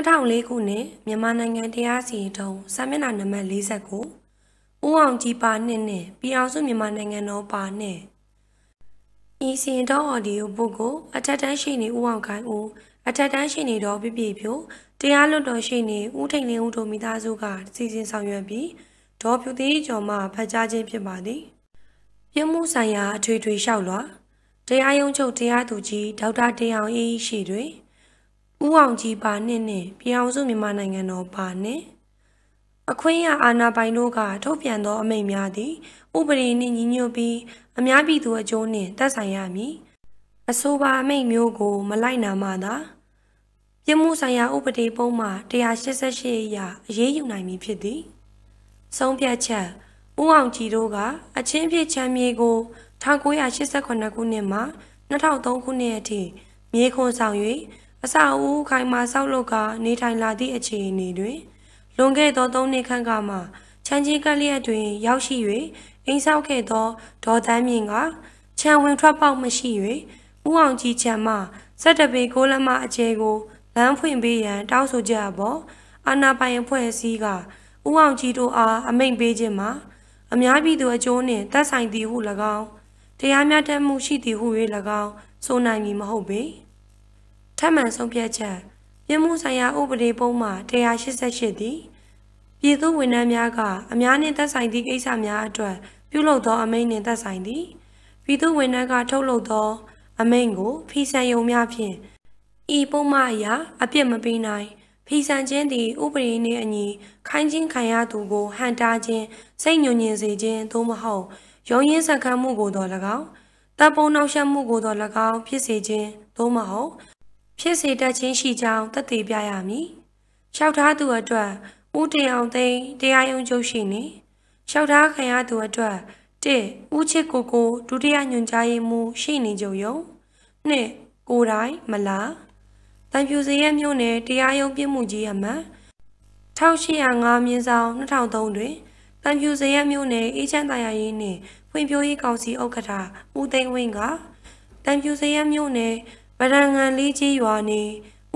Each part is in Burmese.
2004ခုနှစ်မြန်မာနိုင်ငံတရားစီရင်ထုံးစာမျက်နှာနံပါတ်49ဦးအောင်ကြည်ပါနှစ်နဲ့ပြည်အောင်စုမြန်မာနိုင်ငံတော်ပါနှစ်ဤစီရင်ထုံးအော်ဒီယိုဘုတ်ကိုအထက်တန်းရှိနေဦးအောင်ခိုင်ဦးအထက်တန်းရှိနေတော်ပြပြဖြိုတရားလွတ်တော်ရှိနေဦးထိန်လင်းဦးတို့မိသားစုကစီစဉ်ဆောင်ရွက်ပြီးဒေါ်ဖြူသေးကျော်မှဖတ်ကြားခြင်းဖြစ်ပါသည်ပြမှုဆိုင်ရာအထွေထွေလျှောက်လွှာတရားရုံးချုပ်တရားသူကြီးဒေါက်တာတေအောင်အေးရှိတွင်ဥအောင်ကြီးပါနှစ်နဲ့ပြည်အောင်စုမြန်မာနိုင်ငံတော်ပါနှစ်အခွင့်အအာဏာပိုင်တို့ကထုတ်ပြန်သောအမိန့်များသည်ဥပဒေနှင့်ညီညွတ်ပြီးအများပြည်သူအကျိုးနှင့်သက်ဆိုင်ရမည်အဆိုပါအမိန့်မျိုးကို မလိုက်နာမှသာပြမှုဆိုင်ရာဥပဒေပုံမှ188အရအရေးယူနိုင်မည်ဖြစ်သည် ဆုံးဖြတ်ချက်ဥအောင်ကြည်တို့ကအချင်းဖြစ်ချမ်းမြေကို1988ခုနှစ်မှ2003ခုနှစ်အထိမြေခွန်ဆောင်၍အဆောက်အဦခိုင်မာဆောက်လုပ်ကာနေထိုင်လာသည့်အခြေအနေတွင်လွန်ခဲ့သော၃နှစ်ခန့်ကမှချမ်းချင်းကလျက်တွင် ရောက်ရှိ၍အိမ်ဆောက်ခဲ့သောဒေါ်သန်းမြင့်ကခြံဝင်ထွက်ပေါက်မရှိ၍ဦးအောင်ကြီးခြံမှစက်တပေကိုလမအကျဲကိုလမ်းဖွင့်ပေးရန် တောင်းဆိုကြပေါ်အာနာပိုင်အဖွဲ့အစည်းကဦးအောင်ကြီးတို့အားအမိန့်ပေးခြင်းမှာအများပြည်သူအကျိုးနှင့် သက်ဆိုင်သည်ဟု၎င်းတရားမျှတမှုရှိသည်ဟု၍၎င်းဆိုနိုင်မည်မဟုတ်ပေ။ထပ်မံဆုံးဖြတ်ချက်ပြမှုဆိုင်ရာဥပဒေပုံမှ188သည်ပြည်သူဝန်ထမ်းများကအများနှင့်သက်ဆိုင်သည့်ကိစ္စများအတွက်ပြုလုပ်သောအမိန့်နှင့်သက်ဆိုင်သည်ပြည်သူဝန်ထမ်းကထုတ်လုပ်သော အမိန့်ကို ဖီဆန်ရုံများဖြင့်ဤပုံမှအရာအပြစ်မပေးနိုင် ဖီဆန်ခြင်းသည်ဥပဒေနှင့်အညီခိုင်းခြင်းခံရသူကိုဟန်တားခြင်းစိတ်ညွညင်စေခြင်းသို့မဟုတ်ရုံရင်းဆက်ခံမှုကိုတော်၎င်းတပ်ပုံနှောက်ယှက်မှုကိုတော်၎င်းဖြစ်စေခြင်းသို့မဟုတ်ဖြစ်စေတတ်ခြင်းရှိကြောင်းသက်သေပြရမည်။လျှောက်ထားသူအတွက်ဦးတင်အောင်သိန်းတရားရုံးချုပ်ရှိနေ။လျှောက်ထားခံရသူအတွက်၁ဦးချစ်ကိုကိုဒုတိယညွန်ကြားရေးမှူးရှိနေကြုံယုံ။၂ကိုတိုင်းမလား။တန်ပြူစရဲမြို့နယ်တရားရုံးပြစ်မှုကြီးအမှန်1805မြင်းဆောင်2003တွင်တန်ဖြူစရက်မြို့နယ်အေးချမ်းသာယာရေးနှင့်ဖွံ့ဖြိုးရေးကောင်စီဥက္ကဋ္ဌဦးသိန်းဝင်းကတန်ဖြူစရက်မြို့နယ်ဗရန်ငံလေးကြီးရွာနေ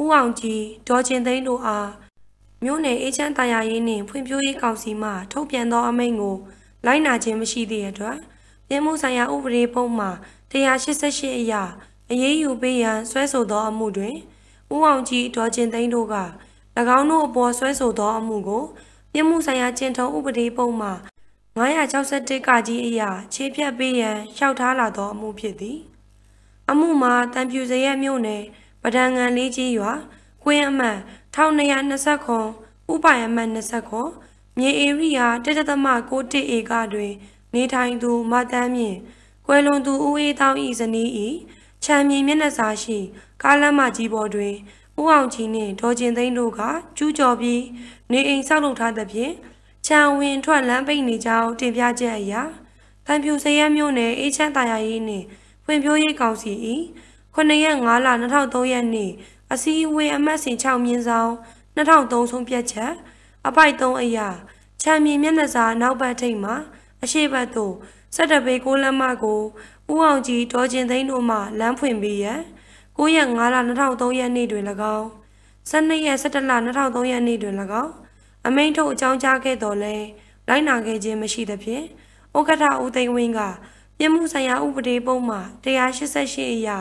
ဦးအောင်ကြီးဒေါ်ချင်းသိန်းတို့အားမြို့နယ်အေဂျင့်တာယာရေးနှင့်ဖွံ့ဖြိုးရေးကောင်စီမှ ထုတ်ပြန်သောအမိန့်ကို လိုက်နာခြင်းမရှိသည့်အတွက်ပြည်မှုဆိုင်ရာဥပဒေပုံမှာ188အရာအရေးယူပေးရန်ဆွဲဆိုသောအမှုတွင်ဦးအောင်ကြီးဒေါ်ချင်းသိန်းတို့က၎င်းတို့အပေါ်ဆွဲဆိုသော အမှုကိုပြည်မှုဆိုင်ရာကျင့်ထုံးဥပဒေပုံမှာ961ကကြီးအရာခြေဖြတ်ပေးရန်လျှောက်ထားလာသောအမှုဖြစ်သည်။အမှုမှာတံပြူစရက်မြို့နယ်ပဒံငံလေးကြီးရွာကွင်းအမှတ်1229ဥပိုင်အမှတ်29မြေဧရိယာ1.61ဧကတွင် နေထိုင်သူမတန်းမြင့် ကွယ်လွန်သူဦးအေးတောင်းဤဇနီးဤချမ်းမြေမျက်နှာစာရှိ ကားလမ်းမကြီးပေါ်တွင်ဦးအောင်ကြီးနှင့်ဒေါ်ကျင်သိန်းတို့ကကျူးကျော်ပြီးနေအိမ်ဆောက်လုပ်ထားသဖြင့်ခြံဝင်ထွက်လမ်းပိတ်နေကြောင်းတင်ပြချက်အရာတံပြူစရက်မြို့နယ်အေးချမ်းတာယာရေးနှင့်ဖွံ့ဖြိုးရေးကောင်စီ၏9ရက်5လ2003ရက်နေ့အစည်းအဝေးအမှတ်စဉ်6မြင်းဆောင်2003ဆုံးဖြတ်ချက် အပိုက်3အရာချမ်းမြေမျက်နှာစာ နောက်ဘက်ထိပ်မှာအရှိဘတ်သို့ဆက်တပေကိုလက်မကိုဦးအောင်ကြည်ဒေါ်ကျင်သိန်းတို့မှလမ်းဖွင့်ပေးရန်9ရက်5လ2003ရက်နေ့တွင်၎င်း12ရက်17လ2003ရက်နေ့တွင်၎င်းအမိန့်ထုတ်အကြောင်းကြားခဲ့တော်လဲလိုက်နာခဲ့ခြင်းမရှိသဖြင့်ဥက္ကဋ္ဌဦးသိန်းဝင်းကပြစ်မှုဆိုင်ရာဥပဒေပုံမှာ188အရာ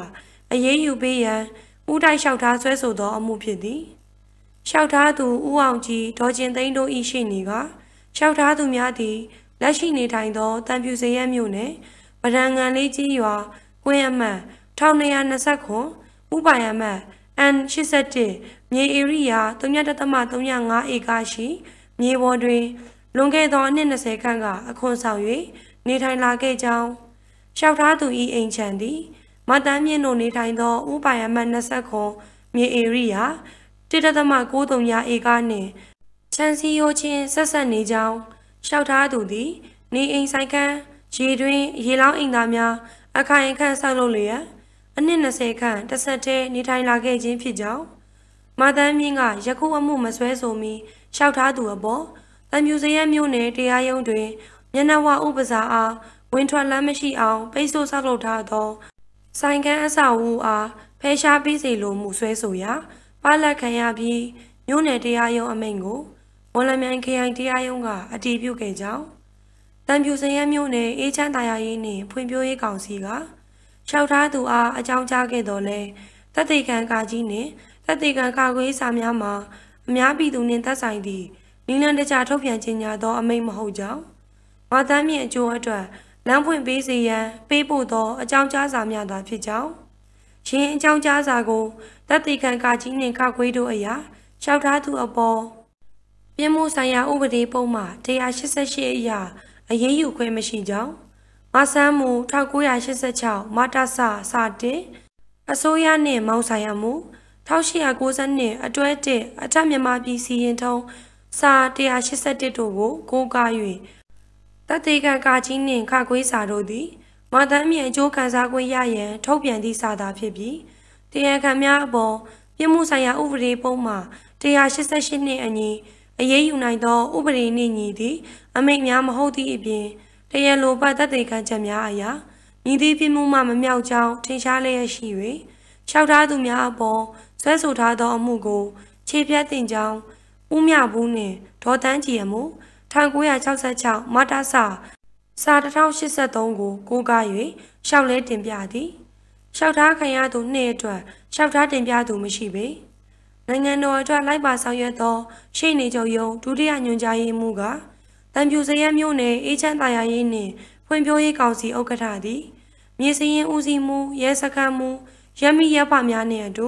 အရေးယူပေးရန်ဦးတိုက်လျှောက်ထားဆွဲဆိုသောအမှုဖြစ်သည်လျှောက်ထားသူဦးအောင်ကြည်ဒေါ်ကျင်သိန်းတို့၏ရှိနေကလျှောက်ထားသူများသည်လက်ရှိနေထိုင်သောတံပြူစရဲမြို့နယ်ဗရန်ငံလေးကြီးရွာကွင်းအမှတ်1229ဥပိုင်အမှတ် N81 မြေဧရိယာ3.35ဧကရှိမြေပေါ်တွင်လွန်ခဲ့သောအနှစ်20ခန့်ကအခွန်ဆောင်၍နေထိုင်လာခဲ့ကြောင်းလျှောက်ထားသူ၏အိမ်ခြံသည်မတန်းမြင့်တို့နေထိုင်သောဥပိုင်အမှတ်29မြေဧရိယာ1.93ရာဧကနှင့်ခြံစည်းရိုးချင်းဆက်ဆက်နေကြောင်းလျှောက်ထားသူသည်နေအိမ်ဆိုင်ခန်းရေတွင်းရေလောင်းအိမ်သားများ အခိုင်အခန့်ဆောက်လုပ်လျက်အနည်း20ခန့်တစ်ဆက်တည်းနေထိုင်လာခဲ့ခြင်းဖြစ်ကြောင်းမတန်းမြင့်ကယခုအမှုမစွဲဆိုမီလျှောက်ထားသူအပေါ်တံမြူစရဲမျိုးနယ်တရားရုံးတွင်မျက်နှာဝဥပစာအားဝင်ထွက်လမ်းမရှိအောင်ပိတ်ဆို့ဆောက်လုပ်ထားသောဆိုင်ကန်းအဆောက်အဦအားဖယ်ရှားပြီးစေလိုမှုဆွဲဆိုရာပါလက်ခံရပြီးမြို့နယ်တရားရုံးအမိန့်ကိုမော်လမြိုင်ခရိုင်တရားရုံးကအတည်ပြုခဲ့ကြောင်းတံပြူစရဲမြို့နယ်အေးချမ်းတာယာရေးနှင့်ဖွံ့ဖြိုးရေးကောင်စီကလျှောက်ထားသူအားအကြောင်းကြားခဲ့တော်လဲတပ်သေးခံကာကြီးနှင့်တပ်သေးခံကာကွယ်စာများမှာအများပြည်သူနှင့်သက်ဆိုင်သည့်နိလန်တကြထုတ်ပြန်ကြေညာသောအမိန့်မဟုတ်ကြောင်းမာတမ်းမြင့်အကျိုးအတွက်လမ်းဖွင့်ပေးစေရန်ပေးပို့သော အကြောင်းကြားစာများသာဖြစ်ကြောင်းယင်းအကြောင်းကြားစာကိုတပ်တိခံကာကြီးနှင့်ခခွေးတို့အရာလျှောက်ထားသူအပေါ်ပြင်းမှုဆိုင်ရာဥပဒေပုံမှ188အရာ အရေးယူခွင့်မရှိကြောင်းမဆန်းမူ1986မတာစစတင်အစိုးရနှင့်မောင်ဆိုင်ရာမူ1892အတွဲ1အထက်မြန်မာပြည်စီရင်ထုံးစာ181တို့ကို ကိုးကားတပ်သေးကကာကြီးနှင့်ခခွေးစာတို့သည်မတမ်းမြေအကျိုးခံစား권ရရန်ထုတ်ပြန်သည့်စာသာဖြစ်ပြီးတရားခံများအပေါ်ပြစ်မှုဆိုင်ရာဥပဒေပုံမှာ188နှင့်အညီအရေးယူနိုင်သောဥပဒေနှင့်ညီသည့်အမိန့်များမဟုတ်သည့်အပြင်တရားလိုပတ်သက်တဲ့ကံချက်များအရာမြည်သည့်ပြစ်မှုမှမမြောက်ကြောင်းထင်ရှားလျက်ရှိ၍၆ထားသူများအပေါ်ဆွဲဆိုထားသောအမှုကိုခြေဖြတ်တင်ကြောင်းဦးမြဘူးနှင့်ဒေါ်တန်းကြည်အမှု1966မတဆစာ1083ကို ကိုးကား၍ရှောက်လဲတင်ပြသည်ရှောက်ထားခံရသူနှစ်အတွက်ရှောက်ထားတင်ပြသူမရှိပေနိုင်ငံတော်အတွက်လိုက်ပါဆောင်ရွက်သောရှိနေချုပ်ယုံဒုတိယညွှန်ကြားရေးမှူးကတံပြူစရက်မြို့နယ်အေးချမ်းသာယာရေးနှင့် ဖွံ့ဖြိုးရေးကောင်စီဥက္ကဋ္ဌသည်မြေစရင်ဦးစီးမှုရဲစခန်းမှု ရမီရပများနှင့်အတူ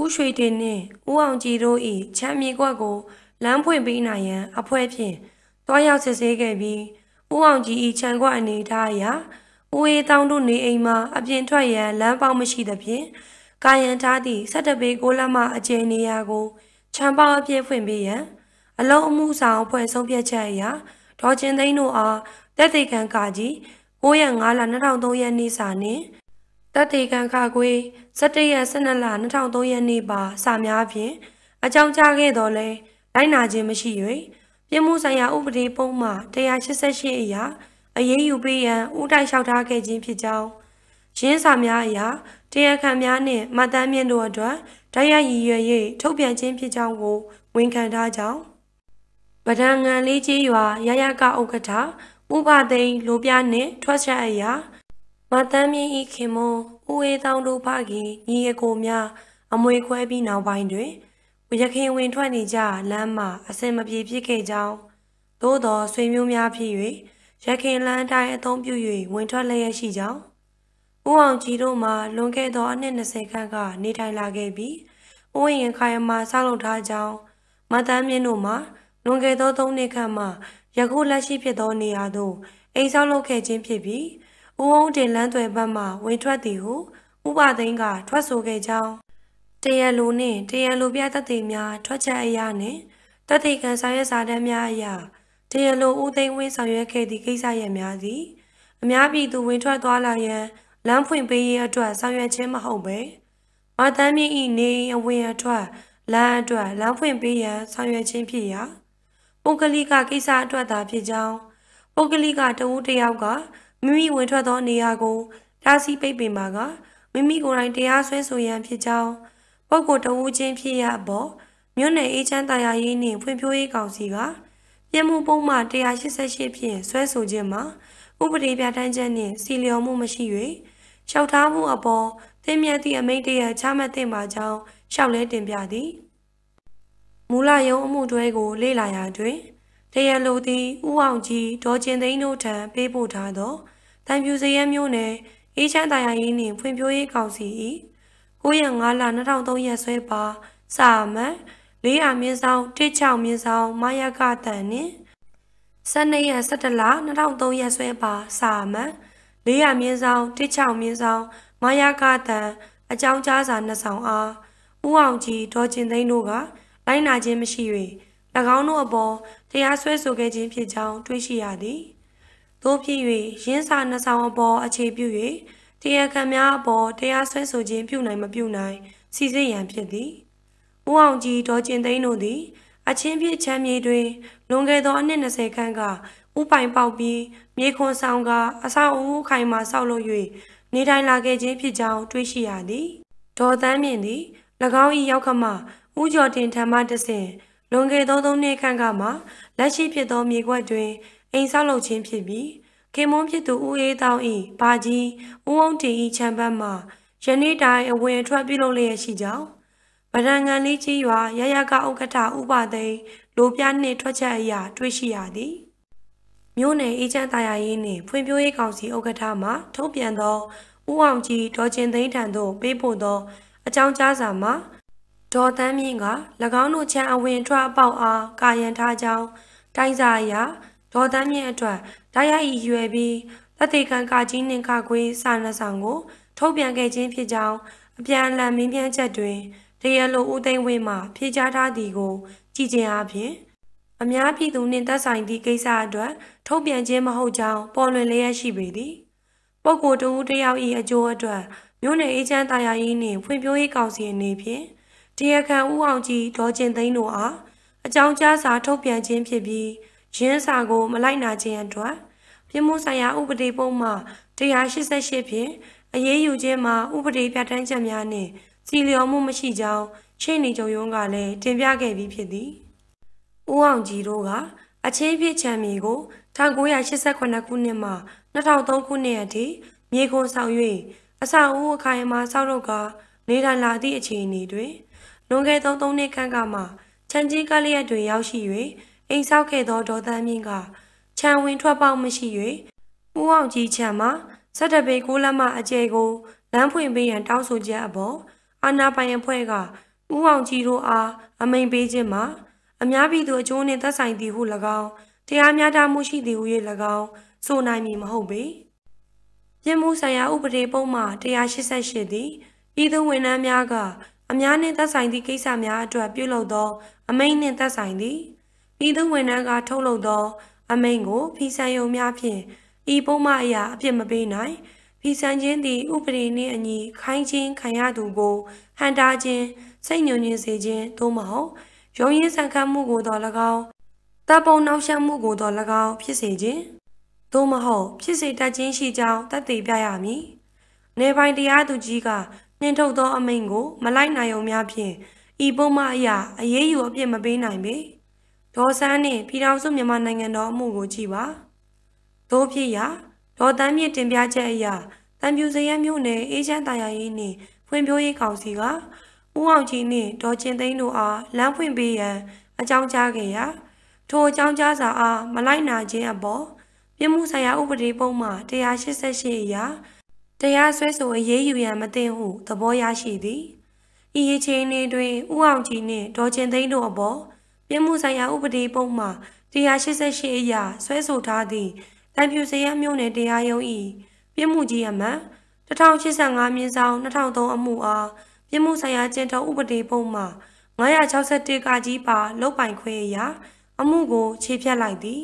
ဦးရွှေတင်နှင့်ဦးအောင်ကြည်တို့၏ချမ်းမြေကွက်ကိုလမ်းဖွင့်ပေးနိုင်ရန်အဖွဲ့ဖြင့်သွားရောက်စစ်ဆေးခဲ့ပြီးဦးအောင်ကြည်၏ခြံခွက်အနေထားအရဦးအေးတောင်းတို့နေအိမ်မှာအပြင်ထွက်ရန်လမ်းပေါက်မရှိသဖြင့်ကာယံထားသည့်၁၇ပေကိုလမအကျယ်နေရာကိုခြံပေါက်အပြည့်ဖွင့်ပေးရန်အလုံးအမှုဆောင်ဖွဲ့ဆုံးဖြတ်ချက်အရဒေါ်ကျင်သိန်းတို့အားတက်သေးခံကာကြီး905လ2003ရက်နေ့စာနှင့်တက်သေးခံကာကွေ17ရက်12လ2003ရက်နေ့ပါစာများဖြင့်အကြောင်းကြားခဲ့တော်လဲလိုက်နာခြင်းမရှိ၍ပြစ်မှုဆိုင်ရာဥပဒေပုံမှား188အရာ အရေးယူပေးရန်ဦးတိုက်လျှောက်ထားခဲ့ခြင်းဖြစ်ကြောင်းရင်းစာများအရာတရားခံများနှင့်မှတ်တမ်းမြင့်တို့အတွက်တိုက်ရိုက်ရည်ရွယ်၍ထုတ်ပြန်ခြင်းဖြစ်ကြောင်းကိုဝန်ခံထားကြောင်းဗဒံငံလေးကြီးရွာ ရရကဥက္ကဋ္ဌဥပသိန်းလိုပြနှင့် ထွက်ချက်အရာမတမ်းမြင့်ဤခင်မဦးအေးတောင်းတို့ဖခင်ညီအကိုများအမွေခွဲပြီးနောက်ပိုင်းတွင်ရခင်ဝင်ထွက်နေကြလမ်းမှာအဆင်မပြေဖြစ်ခဲ့ကြောင်းသို့တော်ဆွေမျိုးများဖြစ်၍ရခင်လမ်းတိုင်းအသုံးပြု၍ဝင်ထွက်လျက်ရှိကြောင်းဦးအောင်ကြည်တို့မှလွန်ခဲ့သောအနှစ်20ခန့်က နေထိုင်လာခဲ့ပြီးအိုးရင်ခိုင်မှာဆောက်လုပ်ထားကြောင်းမတန်းမြင့်တို့မှလွန်ခဲ့သော3နှစ်ခန့်မှယခုလက်ရှိဖြစ်သောနေရာသို့အိမ်ဆောက်လုပ်ခဲ့ခြင်းဖြစ်ပြီးဦးအောင်တင်လမ်းသွယ်ဘက်မှဝင်ထွက်သည်ဟုဥပသိန်းကထွက်ဆိုခဲ့ကြောင်းတရားလိုနှင့်တရားလိုပြသက်သေများထွက်ချက်အရာနှင့်သက်သေခံဆောင်ရွက်စာတမ်းများအရာတရားလိုဦးသိန်းဝင်းဆောင်ရွက်ခဲ့သည့်ကိစ္စရပ်များသည်အများပြည်သူဝင်ထွက်သွားလာရန်လမ်းဖွင့်ပေးရေးအတွက်ဆောင်ရွက်ခြင်းမဟုတ်ပဲမတမ်းမြင့်၏နေအဝင်အထွက်လမ်းအတွက်လမ်းဖွင့်ပေးရန်ဆောင်ရွက်ခြင်းဖြစ်ရာ ပုဂ္ဂလိကကိစ္စအတွက်သာဖြစ်ကြောင်းပုဂ္ဂလိကတဦးတယောက်ကမိမိဝင်ထွက်သောနေရာကိုတားဆီးပိတ်ပင်ပါကမိမိကိုယ်တိုင်တရားစွဲဆိုရန်ဖြစ်ကြောင်းပုဂ္ဂိုလ်တဦးချင်းဖြစ်ရပေါ်မြို့နယ်အေးချမ်းတရားရေးနှင့်ဖွံ့ဖြိုးရေးကောင်စီကပြည်မှုပုံမှန်188ဖြင့်ဆွဲဆိုခြင်းမှာဥပဒေပြဋ္ဌာန်းချက်နှင့်စီလျော်မှုမရှိ၍လျှောက်ထားမှုအပေါ်သင်မြတ်သည့်အမိန့်တရချမှတ်သင့်ပါကြောင်းလျှောက်လဲတင်ပြသည်မူလယုံအမှုတွဲကို လေ့လာရာတွင်တရားလိုသည်ဥအောင်ကြီးဒေါ်ကျင်သိန်းတို့ထံပေးပို့ထားသောတန်ဖြူစရဲမျိုးနယ်အေးချမ်းတရားရေးနှင့်ဖွံ့ဖြိုးရေးကောင်စီ၏905လ2003ရက်စွဲပါစာမန်400မြင်းဆောင်16မြင်းဆောင်မယကတန်နှင့်12ရက်17လ2003ရက်စွဲပါ စာမန်400မြင်းဆောင်16မြင်းဆောင်မယကတန်အကြောင်းကြားစာနှစ်ဆောင်အားဦးအောင်ကြည်ဒေါ်ကျင်သိန်းတို့ကလိုင်းနာခြင်းမရှိ၍၎င်းတို့အပေါ်တရားစွဲဆိုခဲ့ခြင်းဖြစ်ကြောင်းတွေးရှိရသည်သို့ဖြစ်၍ရင်းစာနှစ်ဆောင်အပေါ်အခြေပြု၍တရားခံများအပေါ်တရားစွဲဆိုခြင်းပြုနိုင်မပြုနိုင်စီစစ်ရန်ဖြစ်သည်။ဦးအောင်ကြည်ဒေါ်ကျင်သိန်းတို့သည် အချင်းပြည့်ချမ်းမြေတွင်လွန်ခဲ့သောအနှစ်20ခန့်ကဥပိုင်ပေါက်ပြီးမြေခွန်ဆောင်ကအဆောက်အဦခိုင်မှဆောက်လုပ်၍နေထိုင်လာခဲ့ခြင်းဖြစ်ကြောင်းတွေးရှိရသည်။ဒေါ်သန်းမြင့်သည်၎င်း၏ရောက်ခမဥကျော်တင်ထမတဆင်လွန်ခဲ့သောသုံးနှစ်ခန့်ကမှလက်ရှိဖြစ်သောမြေခွက်တွင်အိမ်ဆောက်လုပ်ခြင်းဖြစ်ပြီးခင်မွန်းဖြစ်သူဦးအေးတောင်းဤဘာကြီးဦးအောင်တီဤချမ်းပတ်မှာယနေ့တိုင်အဝင်ထွက်ပြုလုပ်လျက်ရှိကြောင်းဗရန်ကန်လေးကြီးရွာရရကဥက္ကဋ္ဌဥပသိန်းလိုပြနှင့်ထွက်ချက်အရာ တွေ့ရှိရသည်မြို့နယ်အေဂျင့်တာယာရေးနှင့်ဖွံ့ဖြိုးရေးကောင်စီဥက္ကဋ္ဌမှ ထုတ်ပြန်သောဦးအောင်ကြီးဒေါ်ကျင်သိန်းထံသို့ပေးပို့သော အကြောင်းကြားစာမှာဒေါ်သန်းမြင့်က၎င်းတို့ချမ်းအဝင်ထွက်အပေါက်အားကာယံထားကြောင်းတိုင်းစာအရာဒေါ်တန်းမြင့်အတွက်တိုက်ရိုက်ရွယ်ပြီးသက်သေခံကကြီးနှင်ခခွေးစာနှဆောင်ကို ထုတ်ပြန်ခဲ့ခြင်းဖြစ်ကြောင်းအပြန်အလှန်မင်းပြန်းချက်တွင်တရားလိုဦးသိန်းဝင်းမှဖြေကြားထားသည်ကိုကြည်ကျင်အပြင်အများပြည်သူနှင့်သက်ဆိုင်သည့်ကိစ္စအတွက်ထုတ်ပြန်ခြင်းမဟုတ်ကြောင်းပေါ်လွင်လျက်ရှိပေသည်ပုဂ္ဂိုလ်တဦးတယောက်၏အကျိုးအတွက်မြို့နယ်အေဂျင့်တာယာရေးနှင့်ဖွံ့ဖြိုးရေးကောင်စီအနေဖြင့်တရားခံဦးအောင်ကြီးဒေါ်ကျင်သိန်းတို့အားအကြောင်းကြားစာထုတ်ပြန်ခြင်းဖြစ်ပြီးရင်းစာကို မလိုက်နာခြင်းအတွက်ပြမှုဆိုင်ရာဥပဒေပုံမှ188ဖြင့်အရေးယူခြင်းမှာဥပဒေပြဋ္ဌာန်းချက်များနှင့် စီလျော်မှုမရှိကြောင်းရှင်းနေကြုံရုံးကလည်းတင်ပြခဲ့ပြီးဖြစ်သည်။ဦးအောင်ကြည်တို့ကအချင်းဖြစ်ချမ်းမီကို1988ခုနှစ်မှ2003ခုနှစ်အထိမြေခွန်ဆောင်၍အဆောက်အဦအခိုင်အမာ ဆောက်လုပ်ကာနေထိုင်လာသည့်အခြေအနေတွင်လွန်ခဲ့သော3နှစ်ခန့်ကမှချမ်းကြီးကလျက်တွင်ရောက်ရှိ၍အိမ်ဆောက်ခဲ့သောဒေါ်သန်းမြင့်ကခြံဝင်ထွက်ပေါက်မရှိ၍ဦးအောင်ကြီးခြံမှာဆက်တပေကိုလက်မအကျယ်ကိုလမ်းဖွင့်ပေးရန်တောင်းဆိုချက်အပေါ်အာနာပိုင်အဖွဲ့ကဦးအောင်ကြီးတို့အားအမိန်ပေးခြင်းမှာအများပြည်သူအကျိုးနှင့်သက်ဆိုင်သည်ဟု၎င်းတရားမျှတမှုရှိသည်ဟု၍၎င်းဆိုနိုင်မည်မဟုတ်ပေပြည်မှုဆိုင်ရာဥပဒေပုံမှ188သည်ဤသို့ဝန်ထမ်းများကအများနှင့်သက်ဆိုင်သည့်ကိစ္စများအတွက်ပြုလုပ်သောအမိန့်နှင့်သက်ဆိုင်သည်ဤသူဝန်ထမ်းကထုတ်လုပ်သော အမိန့်ကို ဖီဆန်ယုံများဖြင့်ဤပုံမှန်အရာအပြစ်မပေးနိုင်ဖီဆန်ခြင်းသည် ဥပဒေနှင့်အညီခိုင်းခြင်းခံရသူကိုဟန်တာခြင်းစိတ်ညွန်ညင်စေခြင်းသို့မဟုတ်ရုံရင်းဆန်ခတ်မှုကိုတော်၎င်းတပ်ပုံနှောက်ယှက်မှုကိုတော်၎င်းဖြစ်စေခြင်းသို့မဟုတ် ဖြစ်စေတတ်ခြင်းရှိကြောင်းတတ်သိပြရမည်။နေပိုင်းတရားသူကြီးကနှင်ထုတ်သောအမိန့်ကို မလိုက်နိုင်ုံများဖြင့်ဤပုံမှန်အရာအရေးယူအပြစ်မပေးနိုင်ပေ။ဒေါ်စန်းနှင့်ပြည်ထောင်စုမြန်မာနိုင်ငံတော်အမှုကိုကြည့်ပါသို့ဖြစ်ရာဒေါ်တန်းမြင့်တင်ပြချက်အရတံပြူစရမြို့နယ်အေချမ်းတာယာရေးနှင့်ဖွံ့ဖြိုးရေးကောင်စီကဦးအောင်ကြီးနှင့်ဒေါ်ချင်းသိန်းတို့အားလမ်းဖွင့်ပေးရန် အကြောင်းကြားခဲ့ရာထိုအကြောင်းကြားစာအားမလိုက်နာခြင်းအပေါ်ပြည်မှုဆိုင်ရာဥပဒေပုံမှ188အရာတရားစွဲဆိုအရေးယူရန်မသင့်ဟုသဘောရရှိသည်ဤအခြေအနေတွင်ဦးအောင်ကြီးနှင့်ဒေါ်ချင်းသိန်းတို့အပေါ်ပြင်းမှုဆိုင်ရာဥပဒေပုံမှ188အရဆွဲဆိုထားသည့်တိုင်ပြူစရမြို့နယ်တရားရုံး၏ပြင်းမှုကြီးအမှန်1085မြင်းဆောင်2003အမှုအားပြင်းမှုဆိုင်ရာကျင့်ထုံးဥပဒေပုံမှ961ကကြီးပါလုတ်ပိုင်ခွဲအရာ အမှုကိုခြေဖြတ်လိုက်သည်